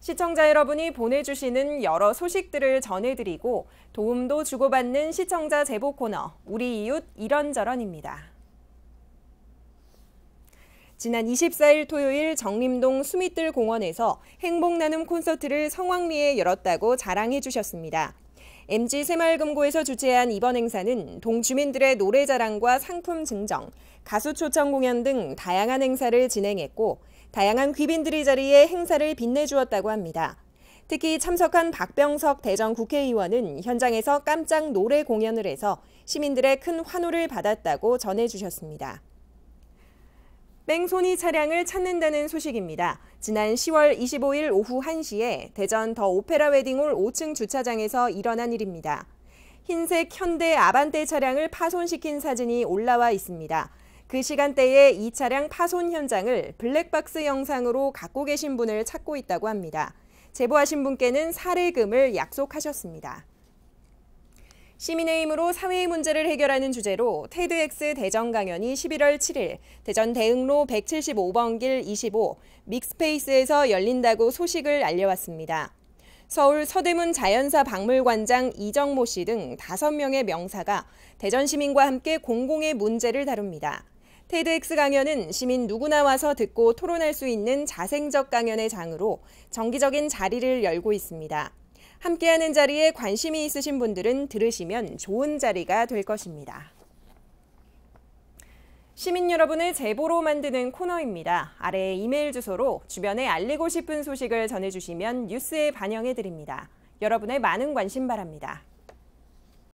시청자 여러분이 보내주시는 여러 소식들을 전해드리고 도움도 주고받는 시청자 제보 코너 우리 이웃 이런저런입니다. 지난 24일 토요일 정림동 수미뜰 공원에서 행복 나눔 콘서트를 성황리에 열었다고 자랑해 주셨습니다. MG 새마을금고에서 주최한 이번 행사는 동주민들의 노래 자랑과 상품 증정, 가수 초청 공연 등 다양한 행사를 진행했고 다양한 귀빈들이 자리에 행사를 빛내주었다고 합니다. 특히 참석한 박병석 대전 국회의원은 현장에서 깜짝 노래 공연을 해서 시민들의 큰 환호를 받았다고 전해주셨습니다. 뺑소니 차량을 찾는다는 소식입니다. 지난 10월 25일 오후 1시에 대전 더 오페라 웨딩홀 5층 주차장에서 일어난 일입니다. 흰색 현대 아반떼 차량을 파손시킨 사진이 올라와 있습니다. 그 시간대에 이 차량 파손 현장을 블랙박스 영상으로 갖고 계신 분을 찾고 있다고 합니다. 제보하신 분께는 사례금을 약속하셨습니다. 시민의힘으로 사회의 문제를 해결하는 주제로 테드엑스 대전 강연이 11월 7일 대전 대흥로 175번 길 25 믹스페이스에서 열린다고 소식을 알려왔습니다. 서울 서대문 자연사 박물관장 이정모 씨 등 5명의 명사가 대전 시민과 함께 공공의 문제를 다룹니다. 테드엑스 강연은 시민 누구나 와서 듣고 토론할 수 있는 자생적 강연의 장으로 정기적인 자리를 열고 있습니다. 함께하는 자리에 관심이 있으신 분들은 들으시면 좋은 자리가 될 것입니다. 시민 여러분을 제보로 만드는 코너입니다. 아래 이메일 주소로 주변에 알리고 싶은 소식을 전해주시면 뉴스에 반영해드립니다. 여러분의 많은 관심 바랍니다.